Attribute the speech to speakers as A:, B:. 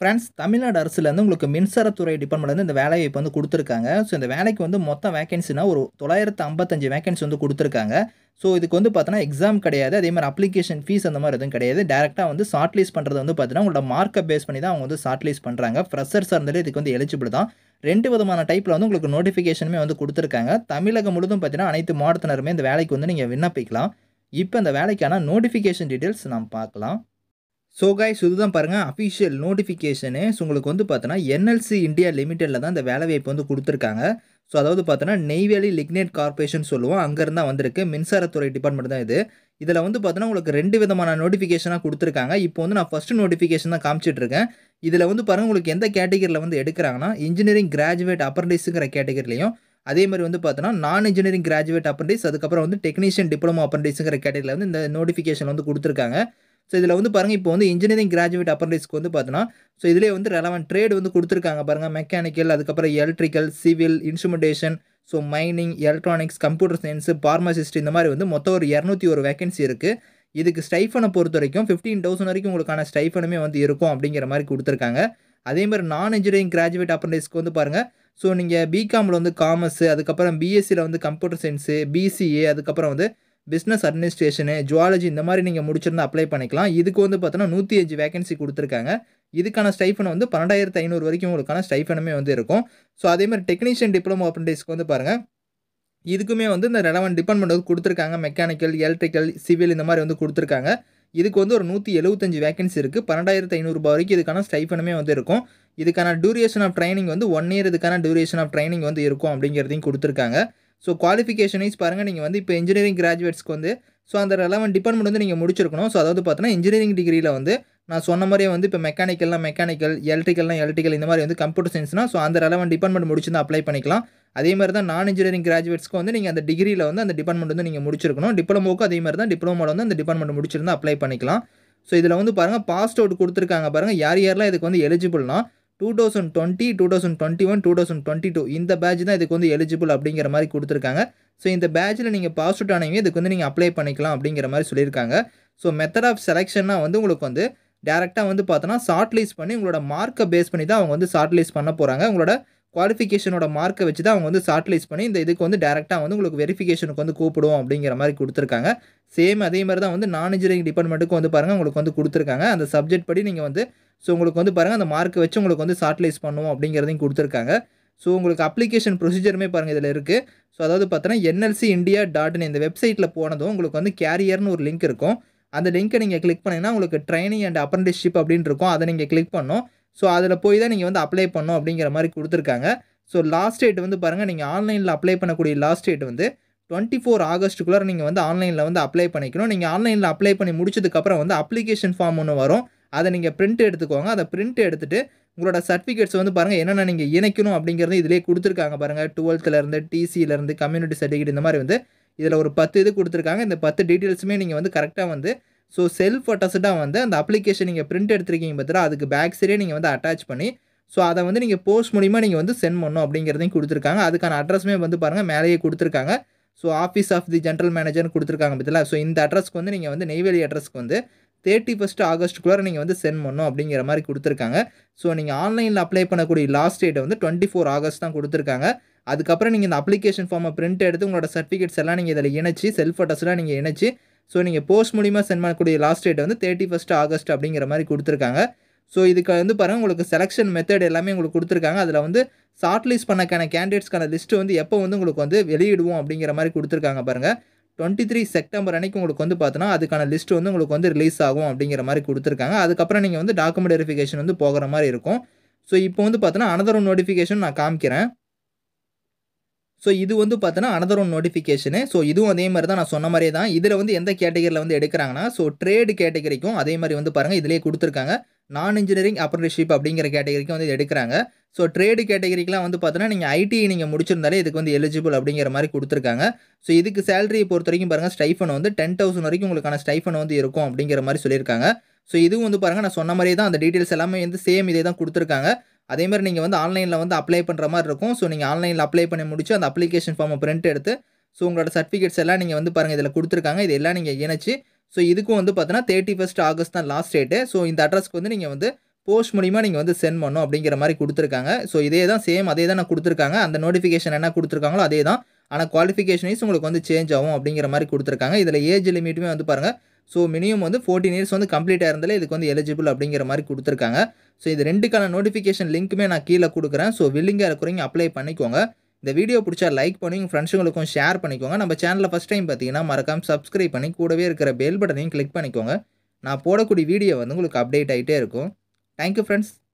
A: friends Tamil Nadu அரசுலேருந்து உங்களுக்கு மின்சாரத்துறை department இந்த வேலை வாய்ப்பு வந்து கொடுத்துருக்காங்க ஸோ இந்த வேலைக்கு வந்து மொத்த வேகன்சினா ஒரு தொள்ளாயிரத்து ஐம்பத்தஞ்சு வேகன்சி வந்து கொடுத்துருக்காங்க ஸோ இதுக்கு வந்து பார்த்தோன்னா எக்ஸாம் கிடையாது அதே மாதிரி அப்ளிகேஷன் ஃபீஸ் அந்த மாதிரி எதுவும் கிடையாது டேரெக்டாக வந்து ஷார்ட் லிஸ்ட் பண்ணுறது வந்து பார்த்தீங்கன்னா உங்களோட மார்க்கை பேஸ் பண்ணி தான் அவங்க வந்து ஷார்ட் லிஸ்ட் பண்ணுறாங்க ஃப்ரெஷர்ஸாக இருந்தாலே இதுக்கு வந்து எலிஜிபிள் தான் ரெண்டு விதமான டைப்பில் வந்து உங்களுக்கு நோட்டிஃபிகேஷனுமே வந்து கொடுத்துருக்காங்க தமிழகம் முழுதும் பார்த்தீங்கன்னா அனைத்து மாவட்டத்தினருமே இந்த வேலைக்கு வந்து நீங்கள் விண்ணப்பிக்கலாம் இப்போ அந்த வேலைக்கான நோட்டிஃபிகேஷன் டீட்டெயில்ஸ் நாம் பார்க்கலாம் ஸோ காய் சுதுதான் பாருங்கள் அஃபிஷியல் நோட்டிஃபிகேஷனு ஸோ உங்களுக்கு வந்து பார்த்தோன்னா என்எல்சி இந்தியா லிமிட்டெடில் தான் இந்த வேலை வாய்ப்பு வந்து கொடுத்துருக்காங்க ஸோ அதாவது பார்த்தோன்னா நெய்வேலி லிக்னேட் கார்பரேஷன் சொல்லுவோம் அங்கேருந்து தான் வந்திருக்கு மின்சாரத்துறை டிபார்ட்மெண்ட் தான் இது இதில் வந்து பார்த்தோன்னா உங்களுக்கு ரெண்டு விதமான நோட்டிஃபிகேஷனாக கொடுத்துருக்காங்க இப்போ வந்து நான் ஃபஸ்ட்டு நோட்டிஃபிகேஷன் தான் காமிச்சிட்ருக்கேன் இதில் வந்து பாருங்கள் உங்களுக்கு எந்த கேட்டகரியில் வந்து எடுக்கிறாங்கன்னா இன்ஜினியரிங் கிராஜுவேட் அப்ரண்டிஸுங்கிற கேட்டகரிலையும் அதே மாதிரி வந்து பார்த்தோன்னா நான் இன்ஜினியரிங் கிராஜுவேட் அப்ரண்டிஸ் அதுக்கப்புறம் வந்து டெக்னீஷியன் டிப்ளமோ அப்ரண்டிஸுங்கிற கேட்டகரியில் வந்து இந்த நோட்டிஃபிகேஷன் வந்து கொடுத்துருக்காங்க ஸோ இதில் வந்து பாருங்கள் இப்போ வந்து இன்ஜினியரிங் கிராஜுவேட் அப்ரண்டிஸ்க்கு வந்து பார்த்தீங்கன்னா ஸோ இதிலே வந்து ரெலவன் ட்ரேட் வந்து கொடுத்துருக்காங்க பாருங்கள் மெக்கானிக்கல் அதுக்கப்புறம் electrical civil instrumentation so mining electronics computer science pharmacist இந்த மாதிரி வந்து மொத்தம் ஒரு இரநூத்தி ஒரு வேகன்சி இருக்குது இதுக்கு ஸ்டைஃபனை பொறுத்த வரைக்கும் ஃபிஃப்டீன் தௌசண்ட் வரைக்கும் உங்களுக்கான ஸ்டைஃபனுமே வந்து இருக்கும் அப்படிங்கிற மாதிரி கொடுத்துருக்காங்க அதே மாதிரி நான் இன்ஜினியரிங் கிராஜுவேட் அப்ரண்டிஸ்க்கு வந்து பாருங்கள் ஸோ நீங்கள் பிகாமில் வந்து காமர்ஸு அதுக்கப்புறம் பிஎஸ்சியில் வந்து கம்ப்யூட்டர் சயின்ஸு பிசிஏ அதுக்கப்புறம் வந்து பிஸ்னஸ் அட்மினிஸ்ட்ரேஷனு ஜுவாலஜி இந்த மாதிரி நீங்கள் முடிச்சிருந்தா அப்ளை பண்ணிக்கலாம் இதுக்கு வந்து பார்த்தோன்னா நூற்றி அஞ்சு வேகன்சி கொடுத்துருக்காங்க இதுக்கான ஸ்டைஃபன் வந்து பன்னெண்டாயிரத்து ஐநூறு வரைக்கும் உங்களுக்கான ஸ்டைஃபனுமே வந்து இருக்கும் ஸோ அதே மாதிரி டெக்னீஷியன் டிப்ளமோ அப்ரெண்டிஸ்க்கு வந்து பாருங்கள் இதுக்குமே வந்து இந்த ரெலவன் டிபார்ட்மெண்ட் வந்து கொடுத்துருக்காங்க மெக்கானிக்கல் எலக்ட்ரிக்கல் சிவில் இந்த மாதிரி வந்து கொடுத்துருக்காங்க இதுக்கு வந்து ஒரு நூற்றி எழுபத்தஞ்சு வேகன்சி இருக்குது பன்னெண்டாயிரத்து ஐநூறுரூபா வரைக்கும் இதுக்கான ஸ்டைஃபனுமே வந்து இருக்கும் இதுக்கான டியூரேஷன் ஆஃப் ட்ரைனிங் வந்து ஒன் இயர் இதுக்கான டியூரேஷன் ஆஃப் ட்ரைனிங் வந்து இருக்கும் அப்படிங்கிறதையும் கொடுத்துருக்காங்க ஸோ குவாலிஃபிகேஷன் வைஸ் பாருங்கள் நீங்கள் வந்து இப்போ இன்ஜினியரிங் கிராஜுவேட்ஸ்க்கு வந்து ஸோ அந்த ரெலவன் டிபார்ட்மெண்ட் வந்து நீங்கள் முடிச்சிருக்கணும் ஸோ அதாவது பார்த்தீங்கன்னா இன்ஜினியரிங் டிகிரியில் வந்து நான் சொன்ன மாதிரியே வந்து இப்போ மெக்கானிக்கல்னால் மெக்கானிக்கல் எலக்ட்ரிக்கல்னால் எலக்ட்ரிக்கல் இந்த மாதிரி வந்து கம்ப்யூட்டர் சயின்ஸ்னால் ஸோ அந்த ரெலவன் டிபார்ட்மெண்ட் முடிச்சிருந்தா அப்ளை பண்ணிக்கலாம் அதே மாதிரி தான் நான் இன்ஜினியரிங் கிராஜுவேட்ஸ்க்கு வந்து நீங்கள் அந்த டிகிரியில் வந்து அந்த டிபார்ட்மெண்ட் வந்து நீங்கள் முடிச்சிருக்கணும் டிப்ளமோக்கும் அதே மாதிரி தான் டிப்ளமோவில் வந்து அந்த டிபார்ட்மெண்ட் முடிச்சிருந்தால் அப்ளை பண்ணிக்கலாம் ஸோ இதில் வந்து பாருங்கள் பாஸ்ட் அவுட் கொடுத்துருக்காங்க பாருங்கள் யார் யாரெல்லாம் இதுக்கு வந்து எலிஜிபிள்னா two thousand twenty two thousand twenty one two thousand twenty two இந்த பேட்ச் தான் இதுக்கு வந்து எலிஜிபிள் அப்படிங்கிற மாதிரி கொடுத்துருக்காங்க ஸோ இந்த பேட்சில் நீங்கள் பாஸ் அவுட் ஆனவங்க இதுக்கு வந்து நீங்கள் அப்ளை பண்ணிக்கலாம் அப்படிங்கிற மாதிரி சொல்லியிருக்காங்க ஸோ மெத்தட் ஆஃப் செலெக்ஷன்னா வந்து உங்களுக்கு வந்து டேரெக்டாக வந்து பார்த்தோன்னா ஷார்ட் லிஸ்ட் பண்ணி உங்களோட மார்க்கை பேஸ் பண்ணி தான் அவங்க வந்து ஷார்ட் லிஸ்ட் பண்ண போகிறாங்க உங்களோட குவாலிஃபிகேஷனோட மார்க்கை வச்சு தான் அவங்க வந்து சாட்டிலைஸ் பண்ணி இந்த இதுக்கு வந்து டேரெக்டாக வந்து உங்களுக்கு வெரிஃபிகேஷனுக்கு வந்து கூப்பிடுவோம் அப்படிங்கிற மாதிரி கொடுத்துருக்காங்க சேம் அதே மாதிரி தான் வந்து நான் இன்ஜினியரிங் டிபார்ட்மெண்ட்டுக்கு வந்து பாருங்கள் உங்களுக்கு வந்து கொடுத்துருக்காங்க அந்த சப்ஜெக்ட் படி நீங்கள் வந்து ஸோ உங்களுக்கு வந்து பாருங்கள் அந்த மார்க்கை வச்சு உங்களுக்கு வந்து சாட்டிலைஸ் பண்ணுவோம் அப்படிங்கிறதையும் கொடுத்துருக்காங்க ஸோ உங்களுக்கு அப்ளிகேஷன் ப்ரொசீஜருமே பாருங்கள் இதில் இருக்குது ஸோ அதாவது பார்த்தோன்னா என்எல்சி இந்தியா டாட்னு இந்த வெப்சைட்டில் போனதும் உங்களுக்கு வந்து கேரியர்னு ஒரு லிங்க் இருக்கும் அந்த லிங்க்கை நீங்கள் கிளிக் பண்ணிங்கன்னா உங்களுக்கு ட்ரைனிங் அண்ட் அப்ரண்டிஷிப் அப்படின்னு இருக்கும் அதை நீங்கள் கிளிக் பண்ணோம் ஸோ அதில் போய் தான் நீங்கள் வந்து அப்ளை பண்ணோம் அப்படிங்கிற மாதிரி கொடுத்துருக்காங்க ஸோ லாஸ்ட் டேட் வந்து பாருங்கள் நீங்கள் ஆன்லைனில் அப்ளை பண்ணக்கூடிய லாஸ்ட் டேட் வந்து டுவெண்ட்டி ஃபோர் ஆகஸ்ட்டுக்குள்ளே நீங்கள் வந்து ஆன்லைனில் வந்து அப்ளை பண்ணிக்கணும் நீங்கள் ஆன்லைனில் அப்ளை பண்ணி முடிச்சதுக்கப்புறம் வந்து அப்ளிகேஷன் ஃபார்ம் ஒன்று வரும் அதை நீங்கள் பிரிண்ட் எடுத்துக்கோங்க அதை பிரிண்ட் எடுத்துகிட்டு உங்களோட சர்டிஃபிகேட்ஸ் வந்து பாருங்கள் என்னென்ன நீங்கள் இணைக்கணும் அப்படிங்கிறது இதிலே கொடுத்துருக்காங்க பாருங்கள் டுவெல்த்துலேருந்து டிசியிலேருந்து கம்யூனிட்டி சர்டிஃபிகேட் இந்த மாதிரி வந்து இதில் ஒரு பத்து இது கொடுத்துருக்காங்க இந்த பத்து டீட்டெயில்ஸுமே நீங்கள் வந்து கரெக்டாக வந்து ஸோ செல்ஃப் அட்டஸ்டாக வந்து அந்த அப்ளிகேஷன் நீங்கள் பிரிண்ட் எடுத்துருக்கீங்க பார்த்தா அதுக்கு பேக் சைடே நீங்கள் வந்து அட்டாச் பண்ணி ஸோ அதை வந்து நீங்கள் போஸ்ட் மூலிமா நீங்கள் வந்து சென்ட் பண்ணணும் அப்படிங்கிறதையும் கொடுத்துருக்காங்க அதுக்கான அட்ரஸுமே வந்து பாருங்கள் மேலேயே கொடுத்துருக்காங்க so office of the general மேனேஜர்னு கொடுத்துருக்காங்க பார்த்தீங்களா ஸோ இந்த அட்ரஸ்க்கு வந்து நீங்கள் வந்து நெய்வேலி அட்ரஸ்க்கு வந்து தேர்ட்டி ஃபஸ்ட் ஆகஸ்ட்டுக்குள்ளே நீங்கள் வந்து சென்ட் பண்ணணும் அப்படிங்கிற மாதிரி கொடுத்துருக்காங்க ஸோ நீங்கள் ஆன்லைனில் அப்ளை பண்ணக்கூடிய லாஸ்ட் டேட்டை வந்து டுவெண்ட்டி ஃபோர் ஆகஸ்ட் தான் கொடுத்துருக்காங்க அதுக்கப்புறம் நீங்கள் இந்த அப்ளிகேஷன் ஃபார்மை பிரிண்ட் எடுத்து உங்களோட சர்டிஃபிகேட்ஸ் எல்லாம் நீங்கள் இதில் இணைச்சி செல்ஃப் அட்டஸ்டாக நீங்கள் இணைச்சி ஸோ நீங்கள் போஸ்ட் மூலிமா சென்ட் பண்ணக்கூடிய லாஸ்ட் டேட் வந்து தேர்ட்டி ஃபஸ்ட் ஆகஸ்ட் அப்படிங்கிற மாதிரி கொடுத்துருக்காங்க ஸோ இதுக்கு வந்து பாருங்கள் உங்களுக்கு செலெக்ஷன் மெத்தட் எல்லாமே உங்களுக்கு கொடுத்துருக்காங்க அதில் வந்து ஷார்ட் லிஸ்ட் பண்ணக்கான கேண்டிடேட்ஸ்க்கான லிஸ்ட்டு வந்து எப்போ வந்து உங்களுக்கு வந்து வெளியிடுவோம் அப்படிங்கிற மாதிரி கொடுத்துருக்காங்க பாருங்கள் டுவெண்ட்டி த்ரீ செப்டம்பர் அன்னைக்கு உங்களுக்கு வந்து பார்த்தோன்னா அதுக்கான லிஸ்ட் வந்து உங்களுக்கு வந்து ரிலீஸ் ஆகும் அப்படிங்கிற மாதிரி கொடுத்துருக்காங்க அதுக்கப்புறம் நீங்கள் வந்து டாக்குமெண்ட் வெரிஃபிகேஷன் வந்து போகிற மாதிரி இருக்கும் ஸோ இப்போ வந்து பார்த்தோன்னா அனதர் நோட்டிஃபிகேஷன் நான் காமிக்கிறேன் ஸோ இது வந்து பார்த்தோன்னா அனதர் ஒன் நோட்டிஃபிகேஷனு ஸோ இதுவும் அதே மாதிரி தான் நான் சொன்ன மாதிரியே தான் இதில் வந்து எந்த கேட்டகரியில் வந்து எடுக்கிறாங்கன்னா ஸோ ட்ரேடு கேட்டகரிக்கும் அதே மாதிரி வந்து பாருங்கள் இதிலே கொடுத்துருக்காங்க நான் இன்ஜினியரிங் அப்ரண்டிஷிப் அப்படிங்கிற கேட்டகரிக்கும் வந்து எடுக்கிறாங்க ஸோ ட்ரேடு கேட்டகரிக்கெலாம் வந்து பார்த்தோன்னா நீங்கள் ஐடி e நீங்கள் முடிச்சிருந்தாலே இதுக்கு வந்து எலிஜிபிள் அப்படிங்கிற மாதிரி கொடுத்துருக்காங்க ஸோ இதுக்கு சேலரியை பொறுத்த வரைக்கும் பாருங்கள் ஸ்டைஃபன் வந்து டென் தௌசண்ட் வரைக்கும் உங்களுக்கான ஸ்டைஃபன் வந்து இருக்கும் அப்படிங்கிற மாதிரி சொல்லியிருக்காங்க ஸோ இதுவும் வந்து பாருங்கள் நான் சொன்ன மாதிரியே தான் அந்த டீட்டெயில்ஸ் எல்லாமே வந்து சேம் இதே தான் கொடுத்துருக்காங்க அதேமாதிரி நீங்கள் வந்து ஆன்லைனில் வந்து அப்ளை பண்ணுற மாதிரி இருக்கும் ஸோ நீங்கள் ஆன்லைனில் அப்ளை பண்ணி முடிச்சு அந்த அப்ளிகேஷன் ஃபார்மை பிரிண்ட் எடுத்து ஸோ உங்களோட சர்டிஃபிகேட்ஸ் எல்லாம் நீங்கள் வந்து பாருங்கள் இதில் கொடுத்துருக்காங்க இது எல்லாம் நீங்கள் இணைச்சி ஸோ இதுக்கும் வந்து பார்த்தீங்கன்னா தேர்ட்டி ஃபஸ்ட் ஆகஸ்ட் தான் லாஸ்ட் டேட்டு ஸோ இந்த அட்ரஸ்க்கு வந்து நீங்கள் வந்து போஸ்ட் மூலிமா நீங்கள் வந்து சென்ட் பண்ணணும் அப்படிங்கிற மாதிரி கொடுத்துருக்காங்க ஸோ இதே தான் சேம் அதே தான் நான் கொடுத்துருக்காங்க அந்த நோட்டிஃபிகேஷன் என்ன கொடுத்துருக்காங்களோ அதே தான் ஆனால் குவாலிஃபிகேஷனைஸ் உங்களுக்கு வந்து சேஞ்ச் ஆகும் அப்படிங்கிற மாதிரி கொடுத்துருக்காங்க இதில் ஏஜ் லிமிட்டுமே வந்து பாருங்கள் ஸோ மினிமம் வந்து ஃபோர்டீன் இயர்ஸ் வந்து கம்ப்ளீட் இருந்தாலே இதுக்கு வந்து எலிஜிபிள் அப்படிங்கிற மாதிரி கொடுத்துருக்காங்க ஸோ இது ரெண்டுக்கான நோட்டிஃபிகேஷன் லிங்க்குமே நான் கீழே கொடுக்குறேன் ஸோ வில்லிங்காக இருக்கிறவங்க அப்ளை பண்ணிக்கோங்க இந்த வீடியோ பிடிச்சா லைக் பண்ணி உங்கள் ஃப்ரெண்ட்ஸுங்களுக்கும் ஷேர் பண்ணிக்கோங்க நம்ம சேனலில் ஃபஸ்ட் டைம் பார்த்தீங்கன்னா மறக்காமல் சப்ஸ்கிரைப் பண்ணி கூடவே இருக்கிற பெல் பட்டனையும் கிளிக் பண்ணிக்கோங்க நான் போடக்கூடிய வீடியோ வந்து உங்களுக்கு அப்டேட் ஆகிட்டே இருக்கும் தேங்க்யூ ஃப்ரெண்ட்ஸ்